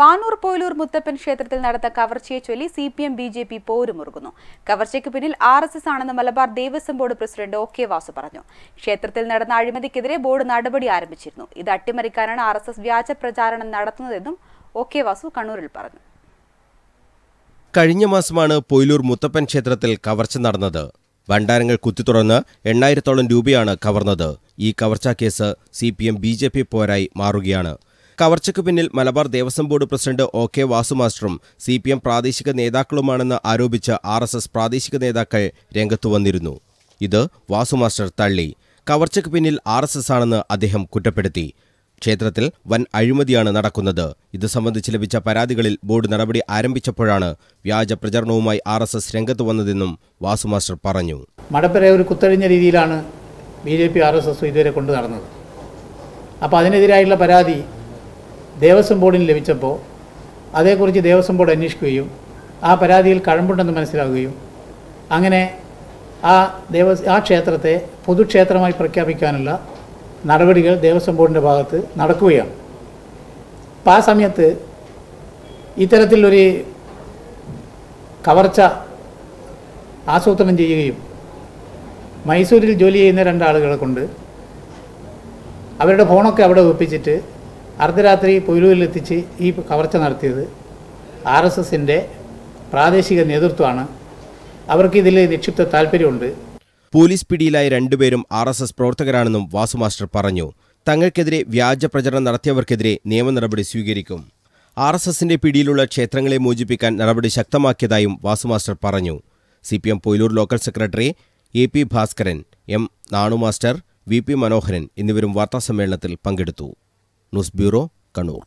പാനൂർ പോയിലൂർ മുത്തപ്പൻ ക്ഷേത്രത്തിൽ നടത്ത കവർച്ചയെ ചൊല്ലി C P M B J P പോരുമുറുകുന്നു കവർച്ചയ്ക്ക് പിന്നിൽ ആർ എസ് എസ് ആണെന്ന് Malabar Devaswom board president O K Vasu പറഞ്ഞു ക്ഷേത്രത്തിൽ നടന്ന അഴിമതിക്കെതിരെ ബോർഡ് നടപടി ആരംഭിച്ചിരുന്നു ഇത് അട്ടിമറിക്കാനാണ് ആർ എസ് എസ് വ്യാജ പ്രചാരണം നടത്തുന്നതെന്നും ഒ കെ വാസു കണ്ണൂരിൽ പറഞ്ഞു കഴിഞ്ഞ മാസമാണ് പൊയിലൂർ മുത്തപ്പൻ ക്ഷേത്രത്തിൽ കവർച്ച നടന്നത് ഭണ്ഡാരങ്ങൾ തുറന്ന് എണ്ണായിരത്തോളം രൂപയാണ് കവർന്നത് ഈ കവർച്ചാ case C P M B J P പോരായി മാറുകയാണ് കവർച്ചയ്ക്ക് പിന്നിൽ Malabar Devaswom board president O K വാസുമാസ്റ്ററും സി പി എം പ്രാദേശിക നേതാക്കളുമാണെന്ന് ആരോപിച്ച് ആർ എസ് എസ് പ്രാദേശിക നേതാക്കൾ രംഗത്തു വന്നിരുന്നു ഇത് വാസുമാസ്റ്റർ തള്ളി കവർച്ചയ്ക്ക് പിന്നിൽ ആർ എസ് എസ് ആണെന്ന് അദ്ദേഹം കുറ്റപ്പെടുത്തി ക്ഷേത്രത്തിൽ വൻ അഴിമതിയാണ് നടക്കുന്നത് ഇത് സംബന്ധിച്ച് ലഭിച്ച പരാതികളിൽ ബോർഡ് നടപടി ആരംഭിച്ചപ്പോഴാണ് വ്യാജ പ്രചരണവുമായി ആർ എസ് എസ് രംഗത്ത് വന്നതെന്നും വാസുമാസ്റ്റർ പറഞ്ഞു മടപ്പരെ ഒരു കുത്തഴിഞ്ഞ രീതിയിലാണ് B J P R S S ഇതുവരെ കൊണ്ടു നടന്നത് അപ്പോൾ അതിനെതിരായുള്ള പരാതി ദേവസ്വം ബോർഡിന് ലഭിച്ചപ്പോൾ അതേക്കുറിച്ച് ദേവസ്വം ബോർഡ് അന്വേഷിക്കുകയും ആ പരാതിയിൽ കഴമ്പുണ്ടെന്ന് മനസ്സിലാവുകയും അങ്ങനെ ആ ദേവ ആ ക്ഷേത്രത്തെ പൊതുക്ഷേത്രമായി പ്രഖ്യാപിക്കാനുള്ള നടപടികൾ ദേവസ്വം ബോർഡിൻ്റെ ഭാഗത്ത് നടക്കുകയാണ് അപ്പം ആ സമയത്ത് ഇത്തരത്തിലൊരു കവർച്ച ആസൂത്രണം ചെയ്യുകയും മൈസൂരിൽ ജോലി ചെയ്യുന്ന രണ്ടാളുകളെ കൊണ്ട് അവരുടെ ഫോണൊക്കെ അവിടെ ഒപ്പിച്ചിട്ട് അർദ്ധരാത്രി പുരൂരിലെത്തിച്ച് ഈ കവർച്ച നടത്തിയത് ആർ എസ് എസിൻ്റെ പ്രാദേശിക നേതൃത്വമാണ് ഇതിൽ നിക്ഷിപ്ത താല്പര്യമുണ്ട് പോലീസ് പിടിയിലായ രണ്ടുപേരും ആർ എസ് എസ് പ്രവർത്തകരാണെന്നും വാസുമാസ്റ്റർ പറഞ്ഞു തങ്ങൾക്കെതിരെ വ്യാജ പ്രചരണം നടത്തിയവർക്കെതിരെ നിയമ നടപടി സ്വീകരിക്കും ആർ എസ് എസിന്റെ പിടിയിലുള്ള ക്ഷേത്രങ്ങളെ മോചിപ്പിക്കാൻ നടപടി ശക്തമാക്കിയതായും വാസുമാസ്റ്റർ പറഞ്ഞു C P M Poyilur local secretary A P Bhaskaran M Nanu master V P Manoharan എന്നിവരും വാർത്താസമ്മേളനത്തിൽ പങ്കെടുത്തു ന്യൂസ് ബ്യൂറോ കണ്ണൂർ